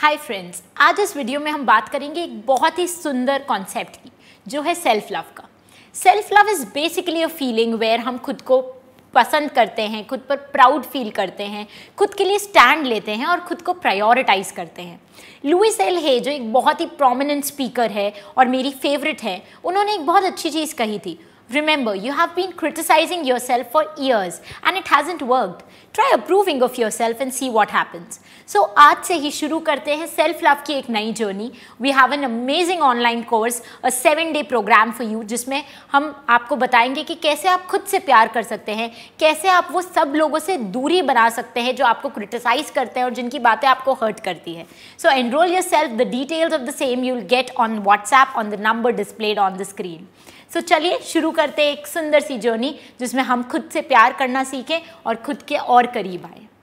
Hi friends आज इस video में हम बात करेंगे एक बहुत ही सुंदर कॉन्सेप्ट की जो है सेल्फ लव का self love is basically a feeling where हम खुद को पसंद करते हैं खुद पर प्राउड फील करते हैं खुद के लिए स्टैंड लेते हैं और खुद को प्रायोरिटाइज करते हैं लुइस एल हे जो एक बहुत ही प्रोमिनेंट स्पीकर है और मेरी फेवरेट है उन्होंने एक बहुत अच्छी चीज़ कही थी Remember, you have been criticizing yourself for years and it hasn't worked. Try approving of yourself and see what happens. So, आज से ही शुरू करते हैं सेल्फ लव की एक नई journey we have an amazing online course a seven day program for you जिसमें हम आपको बताएंगे कि कैसे आप खुद से प्यार कर सकते हैं कैसे आप वो सब लोगों से दूरी बना सकते हैं जो आपको क्रिटिसाइज करते हैं और जिनकी बातें आपको हर्ट करती है so enrol yourself the details of the same you will get on WhatsApp on the number displayed on the screen so चलिए शुरू करते एक सुंदर सी जर्नी जिसमें हम खुद से प्यार करना सीखें और खुद के और करीब आए